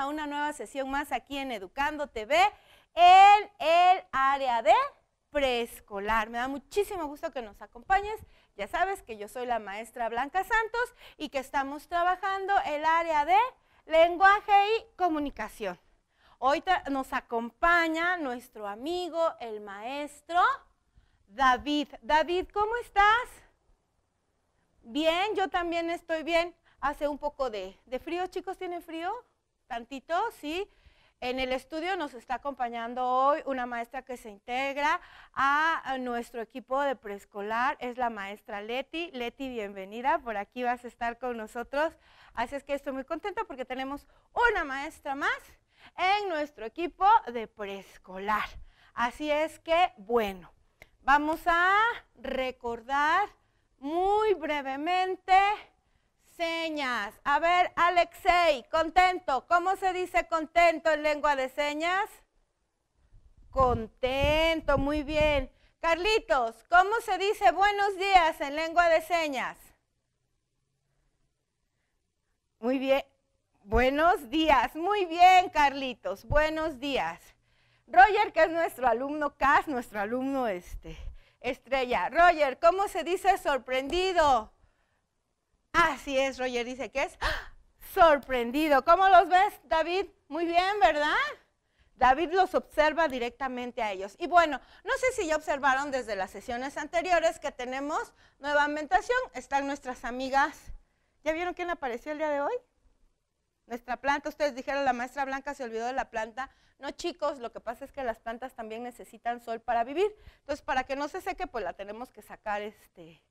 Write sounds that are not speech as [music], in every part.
a una nueva sesión más aquí en Educando TV en el área de preescolar. Me da muchísimo gusto que nos acompañes. Ya sabes que yo soy la maestra Blanca Santos y que estamos trabajando el área de lenguaje y comunicación. Hoy nos acompaña nuestro amigo, el maestro David. David, ¿cómo estás? Bien, yo también estoy bien. Hace un poco de, de frío, chicos, ¿tienen frío? tantito, ¿sí? En el estudio nos está acompañando hoy una maestra que se integra a nuestro equipo de preescolar, es la maestra Leti. Leti, bienvenida, por aquí vas a estar con nosotros. Así es que estoy muy contenta porque tenemos una maestra más en nuestro equipo de preescolar. Así es que, bueno, vamos a recordar muy brevemente señas. A ver, Alexei, contento. ¿Cómo se dice contento en lengua de señas? Contento, muy bien. Carlitos, ¿cómo se dice buenos días en lengua de señas? Muy bien. Buenos días. Muy bien, Carlitos. Buenos días. Roger, que es nuestro alumno CAS, nuestro alumno este, estrella. Roger, ¿cómo se dice sorprendido? Así es, Roger dice que es sorprendido. ¿Cómo los ves, David? Muy bien, ¿verdad? David los observa directamente a ellos. Y bueno, no sé si ya observaron desde las sesiones anteriores que tenemos nueva ambientación. Están nuestras amigas. ¿Ya vieron quién apareció el día de hoy? Nuestra planta, ustedes dijeron, la maestra Blanca se olvidó de la planta. No, chicos, lo que pasa es que las plantas también necesitan sol para vivir. Entonces, para que no se seque, pues la tenemos que sacar este,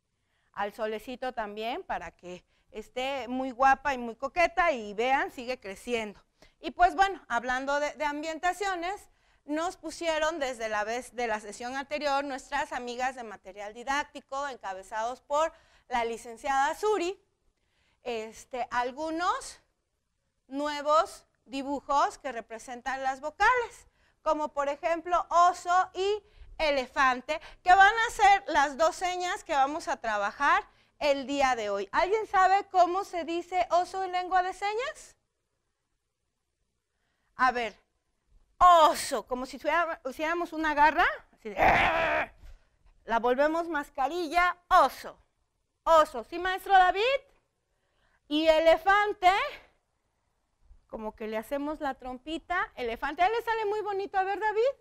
al solecito también para que esté muy guapa y muy coqueta y vean, sigue creciendo. Y pues bueno, hablando de, ambientaciones, nos pusieron desde la vez de la sesión anterior nuestras amigas de material didáctico, encabezados por la licenciada Suri, este, algunos nuevos dibujos que representan las vocales, como por ejemplo oso y elefante, que van a ser las dos señas que vamos a trabajar el día de hoy. ¿Alguien sabe cómo se dice oso en lengua de señas? A ver, oso, como si tuviéramos una garra, así de, la volvemos mascarilla, oso, oso, ¿sí maestro David? Y elefante, como que le hacemos la trompita, elefante, a él le sale muy bonito, a ver David.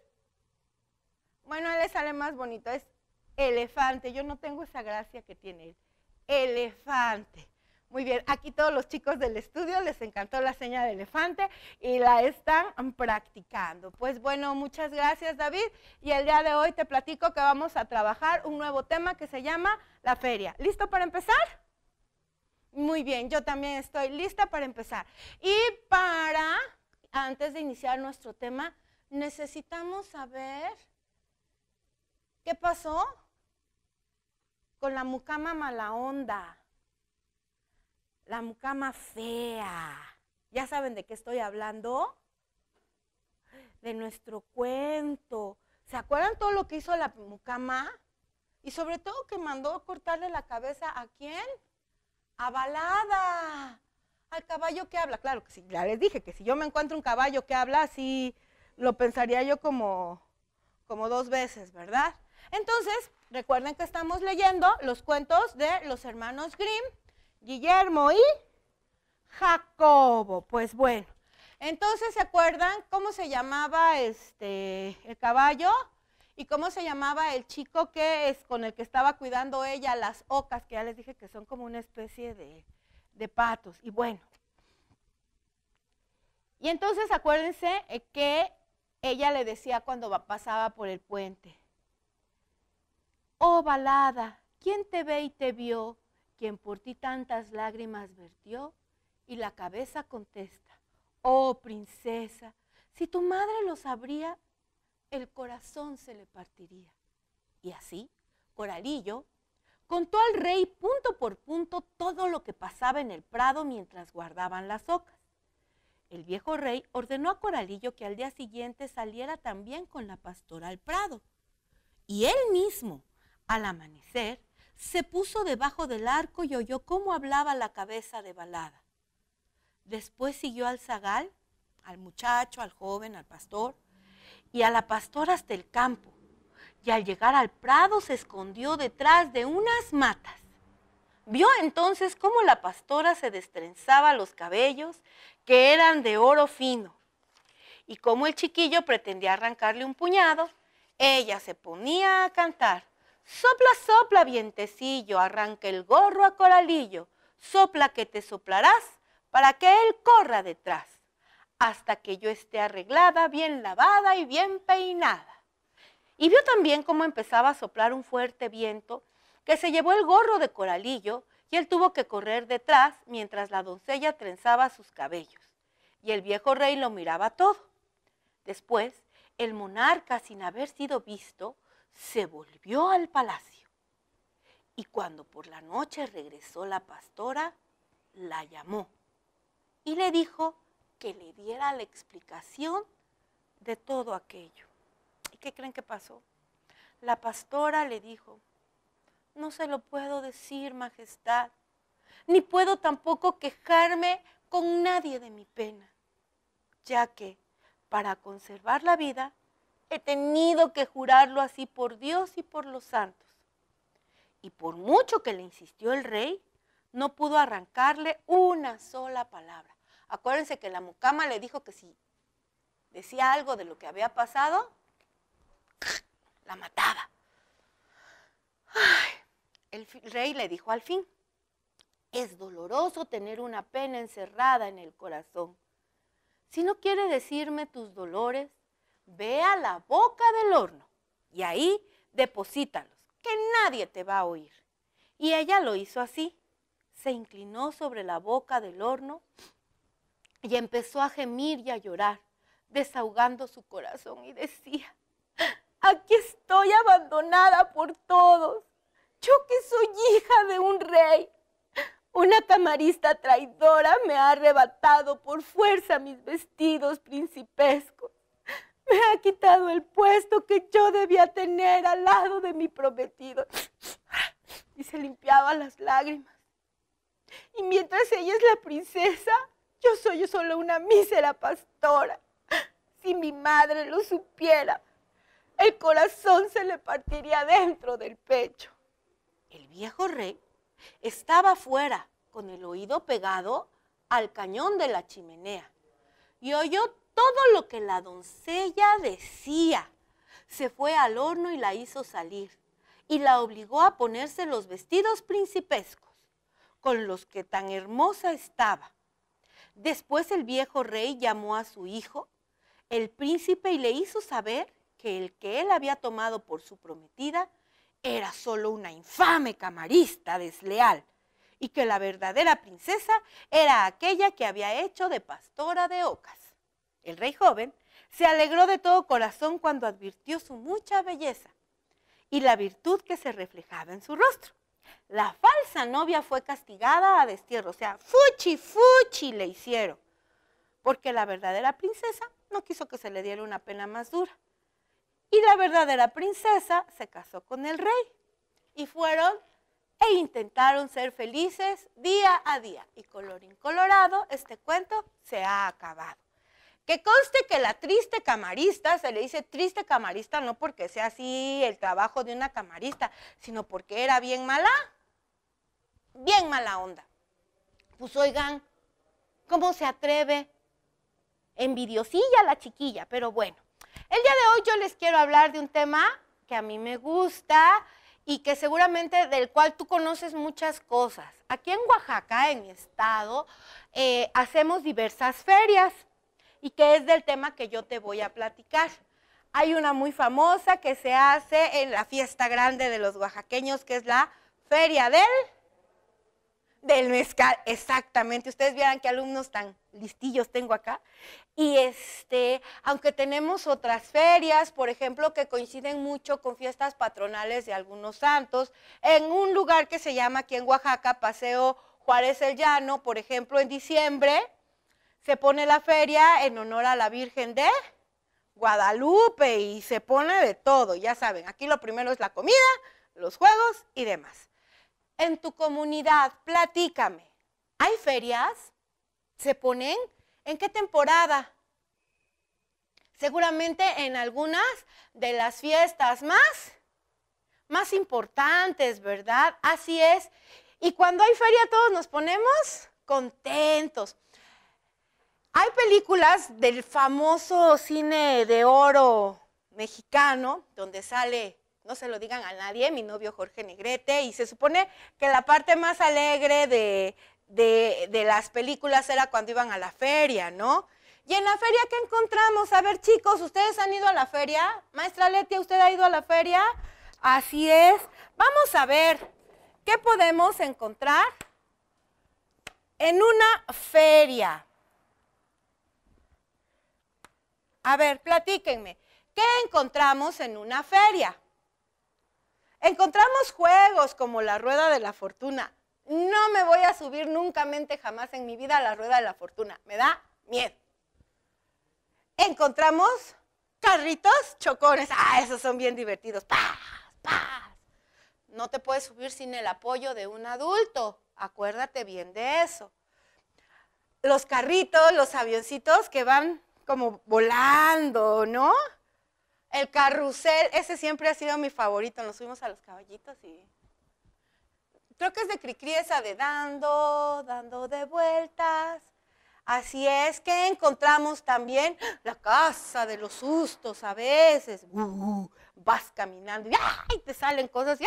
Bueno, él le sale más bonito, es elefante. Yo no tengo esa gracia que tiene él. Elefante. Muy bien, aquí todos los chicos del estudio les encantó la seña de elefante y la están practicando. Pues bueno, muchas gracias David y el día de hoy te platico que vamos a trabajar un nuevo tema que se llama la feria. ¿Listo para empezar? Muy bien, yo también estoy lista para empezar. Y para, antes de iniciar nuestro tema, necesitamos saber ¿Qué pasó? Con la mucama mala onda, la mucama fea. ¿Ya saben de qué estoy hablando? De nuestro cuento. ¿Se acuerdan todo lo que hizo la mucama? Y sobre todo que mandó cortarle la cabeza a quién? A Balada. Al caballo que habla. Claro que sí, ya les dije que si yo me encuentro un caballo que habla, así lo pensaría yo como, como dos veces, ¿verdad? Entonces, recuerden que estamos leyendo los cuentos de los hermanos Grimm, Guillermo y Jacobo. Pues bueno, entonces, ¿se acuerdan cómo se llamaba este, el caballo? ¿Y cómo se llamaba el chico que es con el que estaba cuidando ella las ocas, que ya les dije que son como una especie de, de patos? Y bueno. Y entonces acuérdense eh, que ella le decía cuando pasaba por el puente, Oh balada, ¿quién te ve y te vio? Quien por ti tantas lágrimas vertió. Y la cabeza contesta, oh princesa, si tu madre lo sabría, el corazón se le partiría. Y así, Coralillo contó al rey punto por punto todo lo que pasaba en el prado mientras guardaban las ocas. El viejo rey ordenó a Coralillo que al día siguiente saliera también con la pastora al prado. Y él mismo al amanecer, se puso debajo del arco y oyó cómo hablaba la cabeza de balada. Después siguió al zagal, al muchacho, al joven, al pastor y a la pastora hasta el campo. Y al llegar al prado se escondió detrás de unas matas. Vio entonces cómo la pastora se destrenzaba los cabellos, que eran de oro fino, y como el chiquillo pretendía arrancarle un puñado, ella se ponía a cantar. Sopla, sopla, vientecillo, arranca el gorro a coralillo, sopla que te soplarás para que él corra detrás, hasta que yo esté arreglada, bien lavada y bien peinada. Y vio también cómo empezaba a soplar un fuerte viento que se llevó el gorro de coralillo y él tuvo que correr detrás mientras la doncella trenzaba sus cabellos. Y el viejo rey lo miraba todo. Después, el monarca, sin haber sido visto, se volvió al palacio y cuando por la noche regresó la pastora, la llamó y le dijo que le diera la explicación de todo aquello. ¿Y qué creen que pasó? La pastora le dijo, no se lo puedo decir, Majestad, ni puedo tampoco quejarme con nadie de mi pena, ya que para conservar la vida he tenido que jurarlo así por Dios y por los santos. Y por mucho que le insistió el rey, no pudo arrancarle una sola palabra. Acuérdense que la mucama le dijo que si decía algo de lo que había pasado, la mataba. el rey le dijo al fin, es doloroso tener una pena encerrada en el corazón. Si no quiere decirme tus dolores, ve a la boca del horno y ahí deposítalos, que nadie te va a oír. Y ella lo hizo así. Se inclinó sobre la boca del horno y empezó a gemir y a llorar, desahogando su corazón y decía, aquí estoy abandonada por todos. Yo que soy hija de un rey, una camarista traidora me ha arrebatado por fuerza mis vestidos principescos. Me ha quitado el puesto que yo debía tener al lado de mi prometido. Y se limpiaba las lágrimas. Y mientras ella es la princesa, yo soy solo una mísera pastora. Si mi madre lo supiera, el corazón se le partiría dentro del pecho. El viejo rey estaba afuera, con el oído pegado al cañón de la chimenea, y oyó todo lo que la doncella decía. Se fue al horno y la hizo salir, y la obligó a ponerse los vestidos principescos, con los que tan hermosa estaba. Después el viejo rey llamó a su hijo, el príncipe, y le hizo saber que el que él había tomado por su prometida era solo una infame camarista desleal y que la verdadera princesa era aquella que había hecho de pastora de ocas el rey joven, se alegró de todo corazón cuando advirtió su mucha belleza y la virtud que se reflejaba en su rostro. La falsa novia fue castigada a destierro, o sea, fuchi, fuchi le hicieron, porque la verdadera princesa no quiso que se le diera una pena más dura. Y la verdadera princesa se casó con el rey y fueron e intentaron ser felices día a día. Y colorín colorado, este cuento se ha acabado. Que conste que la triste camarista, se le dice triste camarista no porque sea así el trabajo de una camarista, sino porque era bien mala, bien mala onda. Pues oigan, ¿cómo se atreve? Envidiosilla la chiquilla, pero bueno. El día de hoy yo les quiero hablar de un tema que a mí me gusta y que seguramente del cual tú conoces muchas cosas. Aquí en Oaxaca, en mi estado, eh, hacemos diversas ferias y que es del tema que yo te voy a platicar. Hay una muy famosa que se hace en la fiesta grande de los oaxaqueños, que es la Feria del del mezcal, exactamente. Ustedes vieran qué alumnos tan listillos tengo acá. Y este, aunque tenemos otras ferias, por ejemplo, que coinciden mucho con fiestas patronales de algunos santos, en un lugar que se llama aquí en Oaxaca, Paseo Juárez el Llano, por ejemplo, en diciembre, se pone la feria en honor a la Virgen de Guadalupe y se pone de todo, ya saben, aquí lo primero es la comida, los juegos y demás. En tu comunidad, platícame, ¿hay ferias? ¿Se ponen? ¿En qué temporada? Seguramente en algunas de las fiestas más, más importantes, ¿verdad? Así es. Y cuando hay feria todos nos ponemos contentos. Hay películas del famoso cine de oro mexicano, donde sale, no se lo digan a nadie, mi novio Jorge Negrete, y se supone que la parte más alegre de, las películas era cuando iban a la feria, ¿no? Y en la feria, ¿qué encontramos? A ver, chicos, ¿ustedes han ido a la feria? Maestra Letia, ¿usted ha ido a la feria? Así es. Vamos a ver qué podemos encontrar en una feria. A ver, platíquenme, ¿qué encontramos en una feria? Encontramos juegos como la rueda de la fortuna. No me voy a subir nunca, mente, jamás en mi vida a la rueda de la fortuna. Me da miedo. Encontramos carritos chocones. Ah, esos son bien divertidos. ¡Paz, paz! No te puedes subir sin el apoyo de un adulto. Acuérdate bien de eso. Los carritos, los avioncitos que van como volando, ¿no? El carrusel, ese siempre ha sido mi favorito. Nos subimos a los caballitos y. Creo que es de Cricri esa de dando, dando de vueltas. Así es que encontramos también la casa de los sustos a veces. Uh, vas caminando y ¡ay! te salen cosas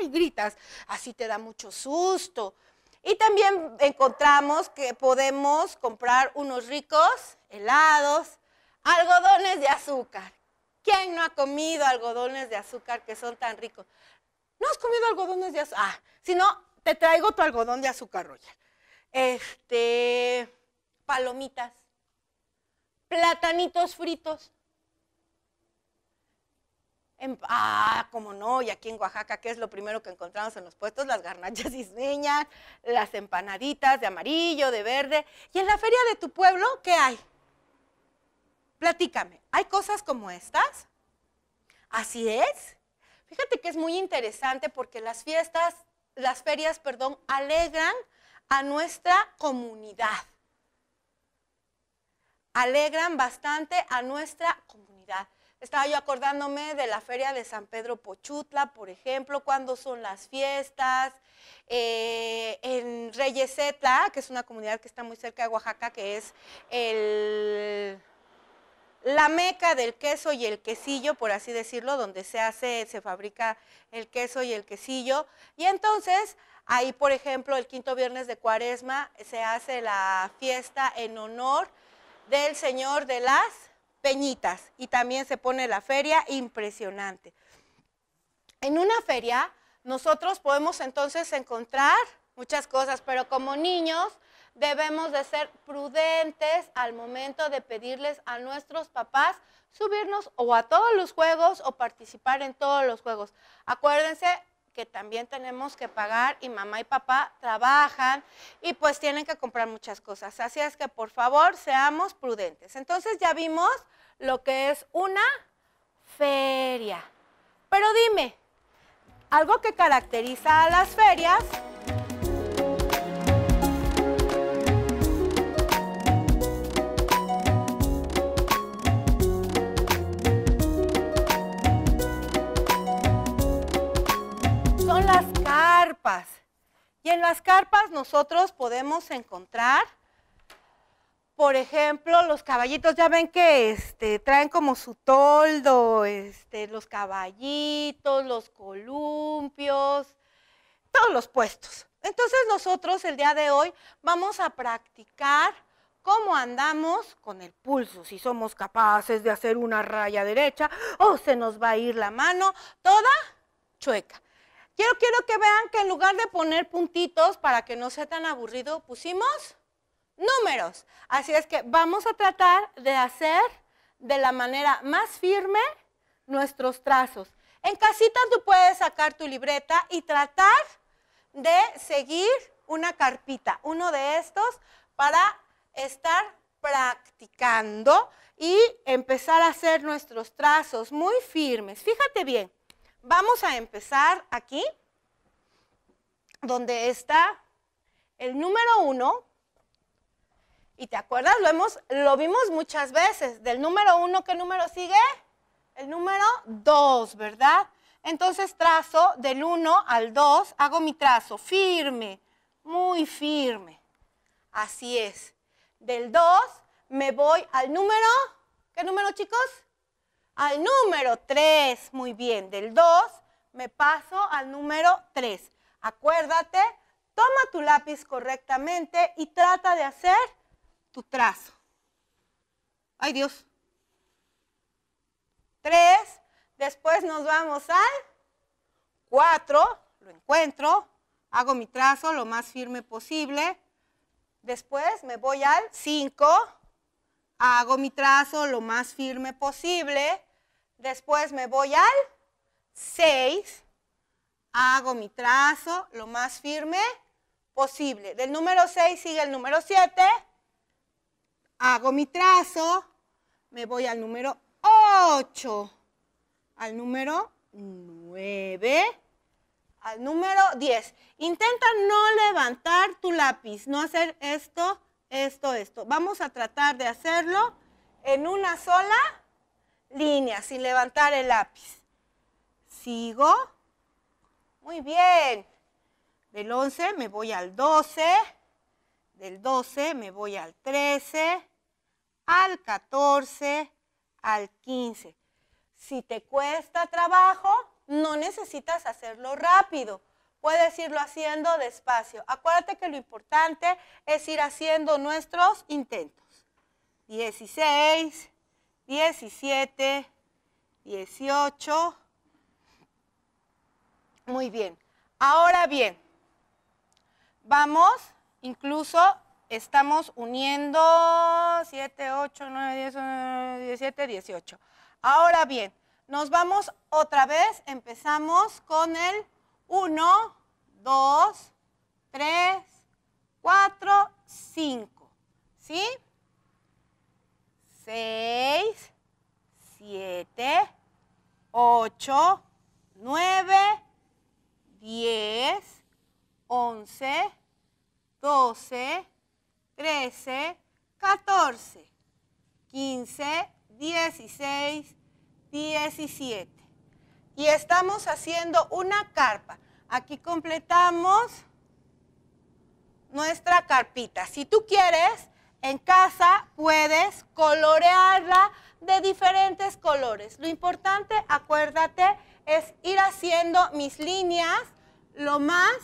y gritas. Así te da mucho susto. Y también encontramos que podemos comprar unos ricos helados, algodones de azúcar. ¿Quién no ha comido algodones de azúcar que son tan ricos? ¿No has comido algodones de azúcar? Ah, si no, te traigo tu algodón de azúcar Roger. Este, palomitas, platanitos fritos ah, como no, y aquí en Oaxaca, ¿qué es lo primero que encontramos en los puestos? Las garnachas [laughs] isleñas, las empanaditas de amarillo, de verde. ¿Y en la feria de tu pueblo qué hay? Platícame, ¿hay cosas como estas? Así es. Fíjate que es muy interesante porque las fiestas, las ferias, perdón, alegran a nuestra comunidad. Alegran bastante a nuestra comunidad. Estaba yo acordándome de la feria de San Pedro Pochutla, por ejemplo, cuando son las fiestas, eh, en Reyeseta, que es una comunidad que está muy cerca de Oaxaca, que es el, la meca del queso y el quesillo, por así decirlo, donde se hace, se fabrica el queso y el quesillo. Y entonces, ahí, por ejemplo, el quinto viernes de Cuaresma se hace la fiesta en honor del Señor de las Peñitas y también se pone la feria impresionante. En una feria nosotros podemos entonces encontrar muchas cosas, pero como niños debemos de ser prudentes al momento de pedirles a nuestros papás subirnos o a todos los juegos o participar en todos los juegos. Acuérdense, también tenemos que pagar y mamá y papá trabajan y pues tienen que comprar muchas cosas. Así es que por favor seamos prudentes. Entonces ya vimos lo que es una feria. Pero dime, algo que caracteriza a las ferias Y en las carpas nosotros podemos encontrar, por ejemplo, los caballitos, ya ven que este, traen como su toldo, este, los caballitos, los columpios, todos los puestos. Entonces nosotros el día de hoy vamos a practicar cómo andamos con el pulso, si somos capaces de hacer una raya derecha o se nos va a ir la mano toda chueca. Quiero, quiero que vean que en lugar de poner puntitos para que no sea tan aburrido, pusimos números. Así es que vamos a tratar de hacer de la manera más firme nuestros trazos. En casita tú puedes sacar tu libreta y tratar de seguir una carpita, uno de estos, para estar practicando y empezar a hacer nuestros trazos muy firmes. Fíjate bien, Vamos a empezar aquí, donde está el número 1. Y te acuerdas, lo, vimos muchas veces. Del número 1, ¿qué número sigue? El número 2, ¿verdad? Entonces trazo del 1 al 2, hago mi trazo firme, muy firme. Así es. Del 2 me voy al número, ¿qué número chicos? al número 3. Muy bien, del 2 me paso al número 3. Acuérdate, toma tu lápiz correctamente y trata de hacer tu trazo. Ay Dios. 3, después nos vamos al 4, lo encuentro, hago mi trazo lo más firme posible. Después me voy al 5, hago mi trazo lo más firme posible. Después me voy al 6. Hago mi trazo lo más firme posible. Del número 6 sigue el número 7. Hago mi trazo. Me voy al número 8. Al número 9 al número 10. Intenta no levantar tu lápiz, no hacer esto, esto, esto. Vamos a tratar de hacerlo en una sola línea sin levantar el lápiz. Sigo. Muy bien. Del 11 me voy al 12. Del 12 me voy al 13, al 14, al 15. Si te cuesta trabajo, no necesitas hacerlo rápido. Puedes irlo haciendo despacio. Acuérdate que lo importante es ir haciendo nuestros intentos. 16, 17, 18. Muy bien. Ahora bien, vamos, incluso estamos uniendo 7, 8, 9, 10, 17, 18. Ahora bien, nos vamos otra vez, empezamos con el 1, 2, 3, 4, 5. ¿Sí? 6, 7, 8, 9, 10, 11, 12, 13, 14, 15, 16, 17. Y estamos haciendo una carpa. Aquí completamos nuestra carpita. Si tú quieres, en casa puedes colorearla de diferentes colores. Lo importante, acuérdate, es ir haciendo mis líneas lo más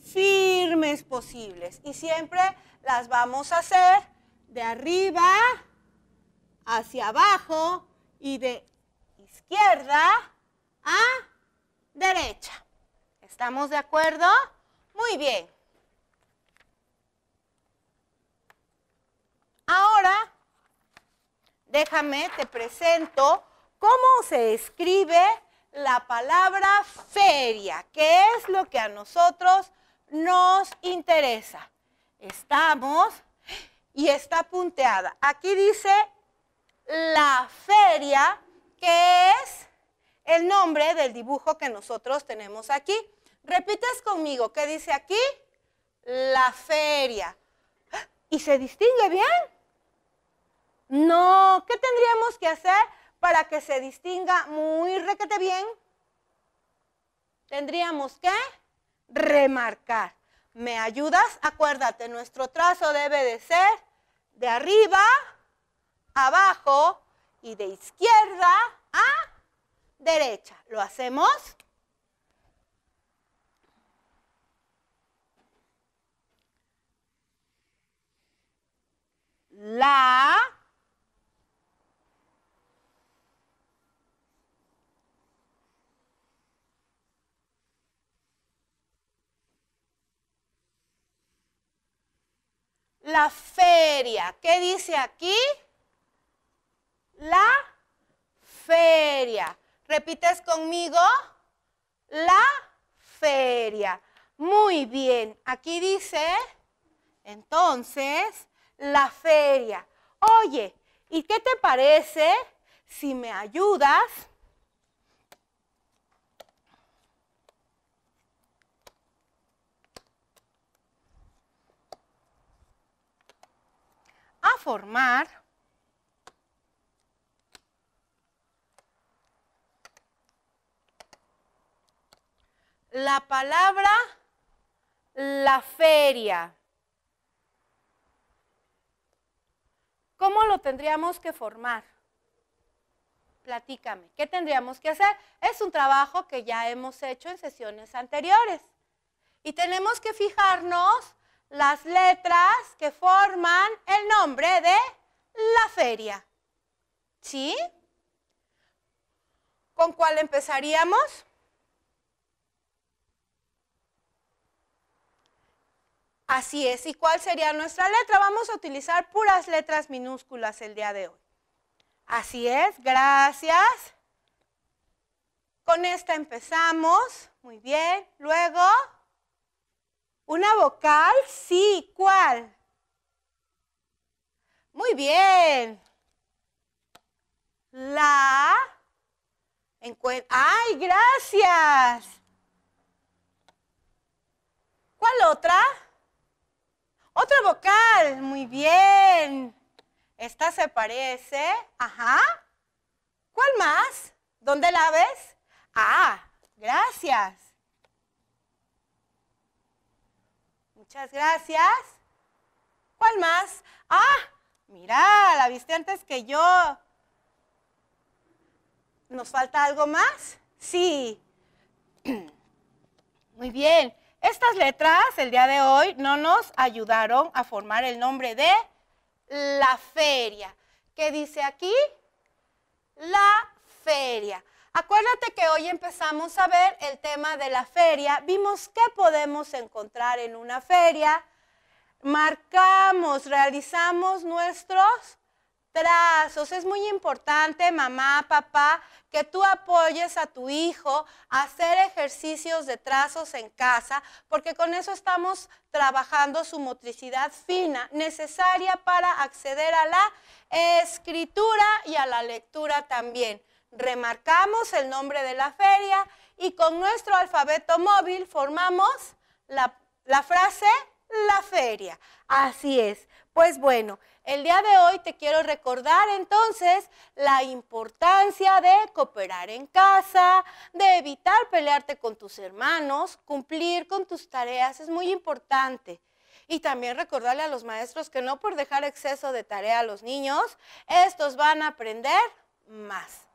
firmes posibles. Y siempre las vamos a hacer de arriba hacia abajo y de izquierda a derecha. ¿Estamos de acuerdo? Muy bien. Ahora, déjame, te presento cómo se escribe la palabra feria, que es lo que a nosotros nos interesa. Estamos y está punteada. Aquí dice la feria, que es el nombre del dibujo que nosotros tenemos aquí. Repites conmigo, ¿qué dice aquí? La feria. ¿Y se distingue bien? No, ¿qué tendríamos que hacer para que se distinga muy requete bien? Tendríamos que remarcar. ¿Me ayudas? Acuérdate, nuestro trazo debe de ser de arriba, abajo y de izquierda a derecha. ¿Lo hacemos? La la feria. ¿Qué dice aquí? La feria. ¿Repites conmigo? La feria. Muy bien, aquí dice, entonces, la feria. Oye, ¿y qué te parece si me ayudas a formar la palabra la feria. ¿Cómo lo tendríamos que formar? Platícame, ¿qué tendríamos que hacer? Es un trabajo que ya hemos hecho en sesiones anteriores. Y tenemos que fijarnos las letras que forman el nombre de la feria. ¿Sí? ¿Con cuál empezaríamos? Así es. ¿Y cuál sería nuestra letra? Vamos a utilizar puras letras minúsculas el día de hoy. Así es, gracias. Con esta empezamos. Muy bien. Luego, una vocal, sí, ¿cuál? Muy bien. La. Encuent ¡Ay, gracias! ¿Cuál otra? Otra vocal. Muy bien. Esta se parece. Ajá. ¿Cuál más? ¿Dónde la ves? Ah, gracias. Muchas gracias. ¿Cuál más? Ah, mira, la viste antes que yo. ¿Nos falta algo más? Sí. [clears throat] Muy bien. Estas letras el día de hoy no nos ayudaron a formar el nombre de la feria. ¿Qué dice aquí? La feria. Acuérdate que hoy empezamos a ver el tema de la feria. Vimos qué podemos encontrar en una feria. Marcamos, realizamos nuestros trazos. Es muy importante, mamá, papá, que tú apoyes a tu hijo a hacer ejercicios de trazos en casa, porque con eso estamos trabajando su motricidad fina, necesaria para acceder a la escritura y a la lectura también remarcamos el nombre de la feria y con nuestro alfabeto móvil formamos la, la frase la feria. Así es. Pues bueno, el día de hoy te quiero recordar entonces la importancia de cooperar en casa, de evitar pelearte con tus hermanos, cumplir con tus tareas, es muy importante. Y también recordarle a los maestros que no por dejar exceso de tarea a los niños, estos van a aprender más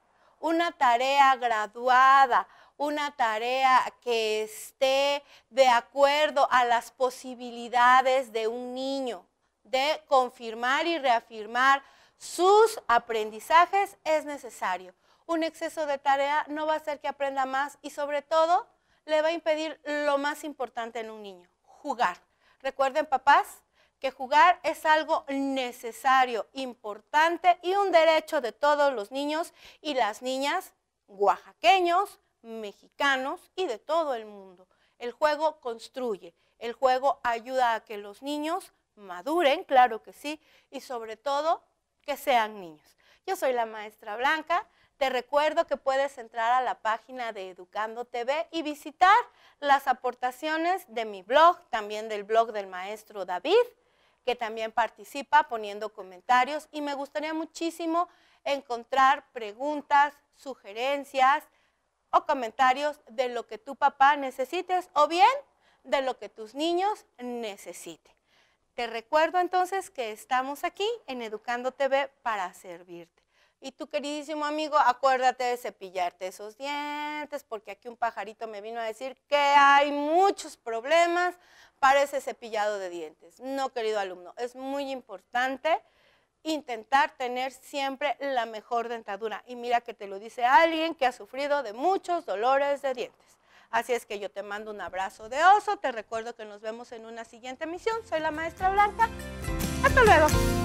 una tarea graduada, una tarea que esté de acuerdo a las posibilidades de un niño, de confirmar y reafirmar sus aprendizajes es necesario. Un exceso de tarea no va a hacer que aprenda más y sobre todo le va a impedir lo más importante en un niño, jugar. Recuerden papás, que jugar es algo necesario, importante y un derecho de todos los niños y las niñas oaxaqueños, mexicanos y de todo el mundo. El juego construye, el juego ayuda a que los niños maduren, claro que sí, y sobre todo que sean niños. Yo soy la maestra Blanca. Te recuerdo que puedes entrar a la página de Educando TV y visitar las aportaciones de mi blog, también del blog del maestro David que también participa poniendo comentarios y me gustaría muchísimo encontrar preguntas, sugerencias o comentarios de lo que tu papá necesites o bien de lo que tus niños necesiten. Te recuerdo entonces que estamos aquí en Educando TV para servirte. Y tu queridísimo amigo, acuérdate de cepillarte esos dientes, porque aquí un pajarito me vino a decir que hay muchos problemas para ese cepillado de dientes. No, querido alumno, es muy importante intentar tener siempre la mejor dentadura. Y mira que te lo dice alguien que ha sufrido de muchos dolores de dientes. Así es que yo te mando un abrazo de oso, te recuerdo que nos vemos en una siguiente misión. Soy la maestra Blanca. Hasta luego.